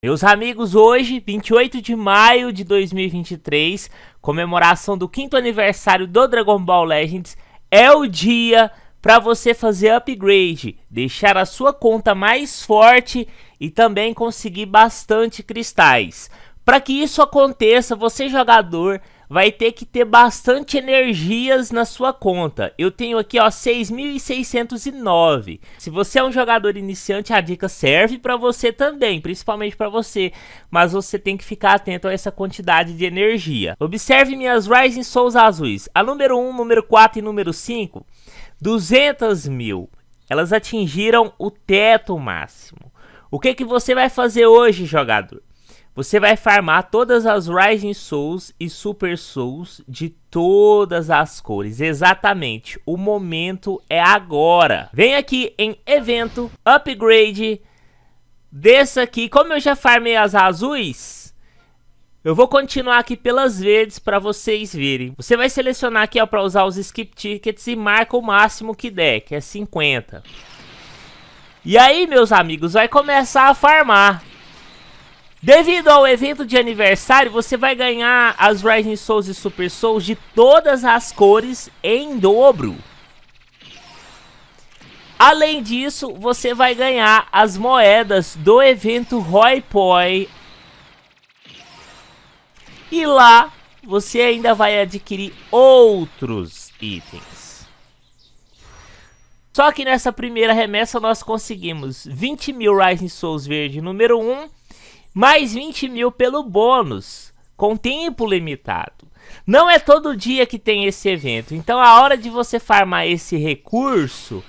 Meus amigos, hoje, 28 de maio de 2023, comemoração do quinto aniversário do Dragon Ball Legends, é o dia para você fazer upgrade, deixar a sua conta mais forte e também conseguir bastante cristais. Para que isso aconteça, você jogador vai ter que ter bastante energias na sua conta. Eu tenho aqui, ó, 6.609. Se você é um jogador iniciante, a dica serve para você também, principalmente para você, mas você tem que ficar atento a essa quantidade de energia. Observe minhas Rising Souls azuis, a número 1, número 4 e número 5, 200 mil. Elas atingiram o teto máximo. O que, que você vai fazer hoje, jogador? Você vai farmar todas as Rising Souls e Super Souls de todas as cores. Exatamente, o momento é agora. Vem aqui em evento, upgrade, desça aqui. Como eu já farmei as azuis, eu vou continuar aqui pelas verdes para vocês verem. Você vai selecionar aqui para usar os skip tickets e marca o máximo que der, que é 50. E aí, meus amigos, vai começar a farmar. Devido ao evento de aniversário, você vai ganhar as Rising Souls e Super Souls de todas as cores em dobro. Além disso, você vai ganhar as moedas do evento Roy Poi. E lá, você ainda vai adquirir outros itens. Só que nessa primeira remessa nós conseguimos 20 mil Rising Souls verde número 1 mais 20 mil pelo bônus, com tempo limitado. Não é todo dia que tem esse evento, então a hora de você farmar esse recurso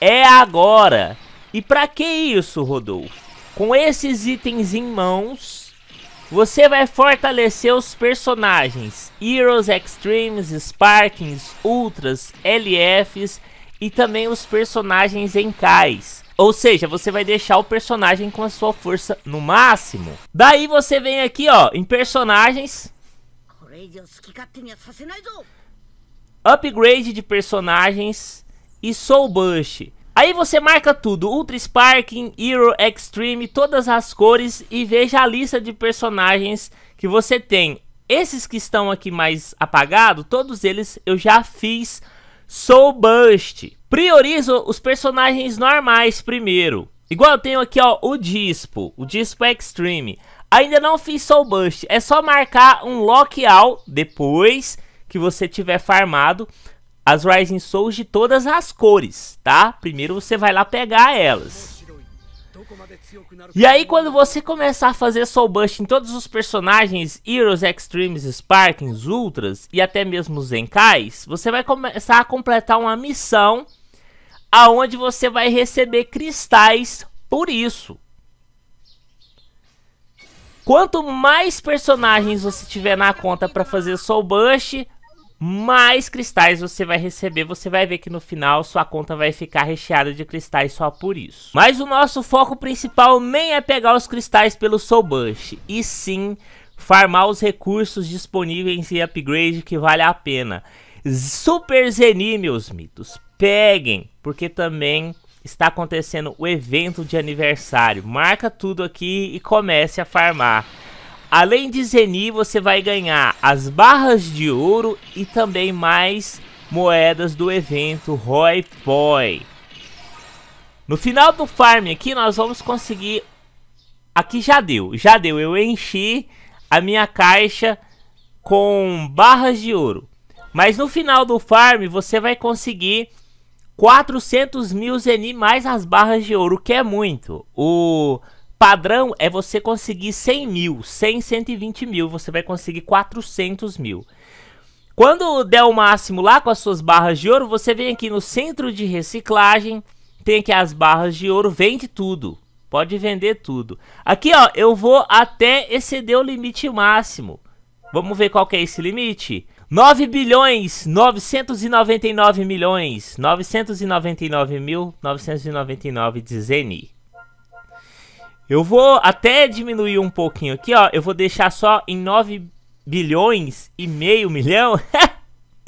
é agora. E para que isso, Rodolfo? Com esses itens em mãos, você vai fortalecer os personagens Heroes, Extremes, Sparkings, Ultras, LFs e também os personagens em cais. Ou seja, você vai deixar o personagem com a sua força no máximo. Daí você vem aqui, ó, em personagens. Upgrade de personagens e Soul Bush. Aí você marca tudo, Ultra Sparking, Hero Extreme, todas as cores e veja a lista de personagens que você tem. Esses que estão aqui mais apagados, todos eles eu já fiz Soul Burst priorizo os personagens normais primeiro. Igual eu tenho aqui, ó, o Dispo, o Dispo é Extreme. Ainda não fiz Soul Bust, é só marcar um Lockout depois que você tiver farmado as Rising Souls de todas as cores, tá? Primeiro você vai lá pegar elas. E aí quando você começar a fazer Soul Bust em todos os personagens, Heroes, Extremes, Sparkings, Ultras e até mesmo Zenkais, você vai começar a completar uma missão aonde você vai receber cristais por isso. Quanto mais personagens você tiver na conta para fazer Soul Bust, mais cristais você vai receber, você vai ver que no final sua conta vai ficar recheada de cristais só por isso. Mas o nosso foco principal nem é pegar os cristais pelo Soul Bush, e sim farmar os recursos disponíveis em upgrade que vale a pena. Super Zeni, meus mitos, peguem, porque também está acontecendo o evento de aniversário. Marca tudo aqui e comece a farmar. Além de Zeni, você vai ganhar as barras de ouro e também mais moedas do evento Roy Poi. No final do farm aqui, nós vamos conseguir... Aqui já deu, já deu. Eu enchi a minha caixa com barras de ouro. Mas no final do farm, você vai conseguir 400 mil Zeni mais as barras de ouro, que é muito. O... Padrão é você conseguir 100 mil, 100, 120 mil, você vai conseguir 400 mil. Quando der o máximo lá com as suas barras de ouro, você vem aqui no centro de reciclagem, tem aqui as barras de ouro, vende tudo. Pode vender tudo. Aqui, ó, eu vou até exceder o limite máximo. Vamos ver qual que é esse limite? 9 bilhões, 999 milhões, 999 mil, 999 de eu vou até diminuir um pouquinho aqui, ó. Eu vou deixar só em 9 bilhões e meio milhão.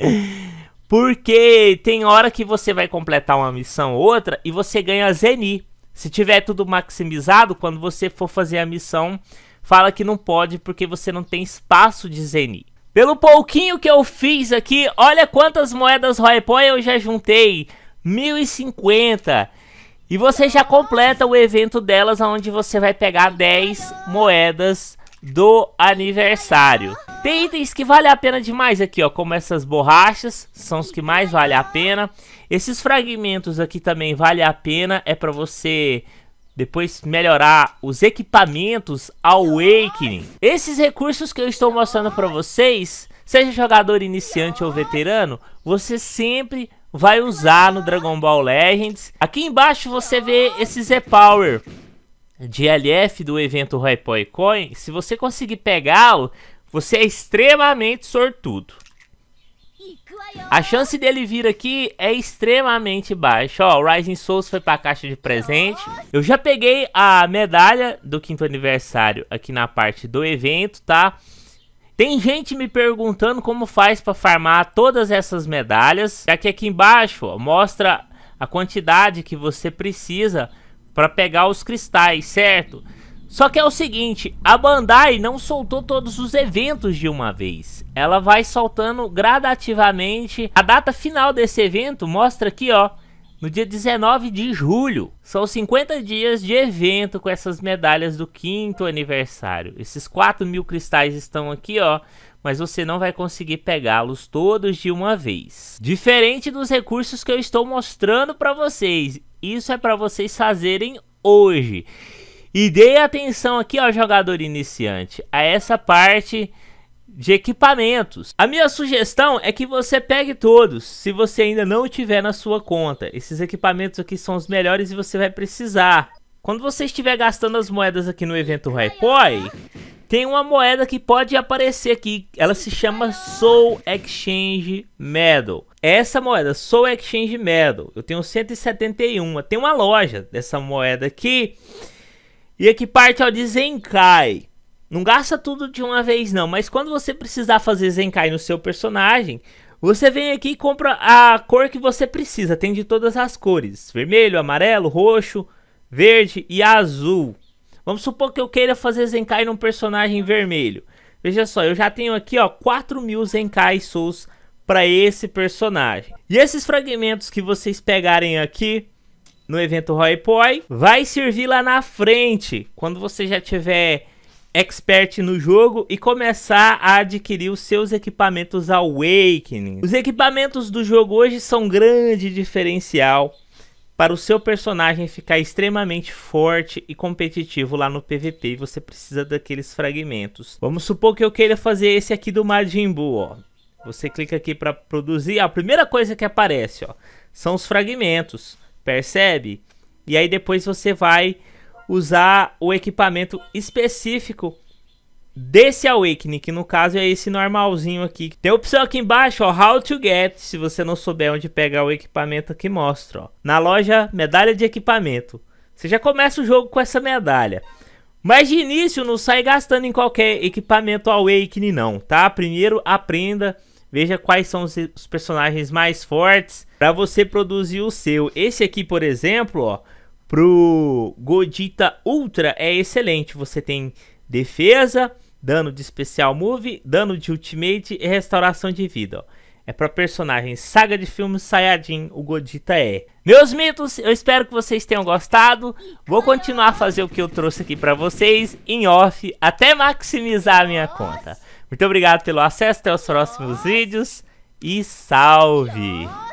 Porque tem hora que você vai completar uma missão ou outra e você ganha Zeni. Se tiver tudo maximizado, quando você for fazer a missão, fala que não pode porque você não tem espaço de Zeni. Pelo pouquinho que eu fiz aqui, olha quantas moedas Roypoint eu já juntei. 1050. E você já completa o evento delas, onde você vai pegar 10 moedas do aniversário. Tem itens que vale a pena demais aqui, ó, como essas borrachas, são os que mais vale a pena. Esses fragmentos aqui também vale a pena, é para você depois melhorar os equipamentos Awakening. Esses recursos que eu estou mostrando para vocês, seja jogador iniciante ou veterano, você sempre vai usar no Dragon Ball Legends. Aqui embaixo você vê esse Z-Power de LF do evento Hypoi Coin. Se você conseguir pegá-lo, você é extremamente sortudo. A chance dele vir aqui é extremamente baixa. Ó, o Rising Souls foi pra caixa de presente. Eu já peguei a medalha do quinto aniversário aqui na parte do evento, tá? Tem gente me perguntando como faz para farmar todas essas medalhas. Já é que aqui embaixo ó, mostra a quantidade que você precisa para pegar os cristais, certo? Só que é o seguinte, a Bandai não soltou todos os eventos de uma vez. Ela vai soltando gradativamente. A data final desse evento mostra aqui, ó, no dia 19 de julho. São 50 dias de evento com essas medalhas do quinto aniversário. Esses 4 mil cristais estão aqui, ó. Mas você não vai conseguir pegá-los todos de uma vez. Diferente dos recursos que eu estou mostrando para vocês. Isso é para vocês fazerem hoje. E dê atenção aqui, ó, jogador iniciante, a essa parte de equipamentos. A minha sugestão é que você pegue todos, se você ainda não tiver na sua conta. Esses equipamentos aqui são os melhores e você vai precisar. Quando você estiver gastando as moedas aqui no evento Raipoi, tem uma moeda que pode aparecer aqui. Ela se chama Soul Exchange Medal. É essa moeda, Soul Exchange Medal, eu tenho 171. Tem uma loja dessa moeda aqui. E aqui parte ao Zenkai. Não gasta tudo de uma vez não, mas quando você precisar fazer Zenkai no seu personagem, você vem aqui e compra a cor que você precisa, tem de todas as cores, vermelho, amarelo, roxo, verde e azul. Vamos supor que eu queira fazer Zenkai num personagem vermelho. Veja só, eu já tenho aqui ó, 4 mil Zenkai Souls para esse personagem. E esses fragmentos que vocês pegarem aqui, no evento Roy Poi vai servir lá na frente, quando você já tiver expert no jogo e começar a adquirir os seus equipamentos Awakening. Os equipamentos do jogo hoje são um grande diferencial para o seu personagem ficar extremamente forte e competitivo lá no PVP, você precisa daqueles fragmentos. Vamos supor que eu queira fazer esse aqui do Majin Buu, ó. Você clica aqui para produzir, a primeira coisa que aparece, ó, são os fragmentos, percebe? E aí depois você vai usar o equipamento específico desse Awakening, que no caso é esse normalzinho aqui. Tem a opção aqui embaixo, ó, How to Get, se você não souber onde pegar o equipamento aqui, mostra, ó. Na loja, medalha de equipamento. Você já começa o jogo com essa medalha. Mas de início, não sai gastando em qualquer equipamento Awakening não, tá? Primeiro aprenda, veja quais são os personagens mais fortes, para você produzir o seu. Esse aqui, por exemplo, ó, Pro Godita Ultra é excelente. Você tem defesa, dano de especial move, dano de ultimate e restauração de vida. Ó. É para personagem saga de filmes Sayajin, o Godita é. Meus mitos, eu espero que vocês tenham gostado. Vou continuar a fazer o que eu trouxe aqui para vocês em off, até maximizar a minha conta. Muito obrigado pelo acesso, até os próximos vídeos e salve!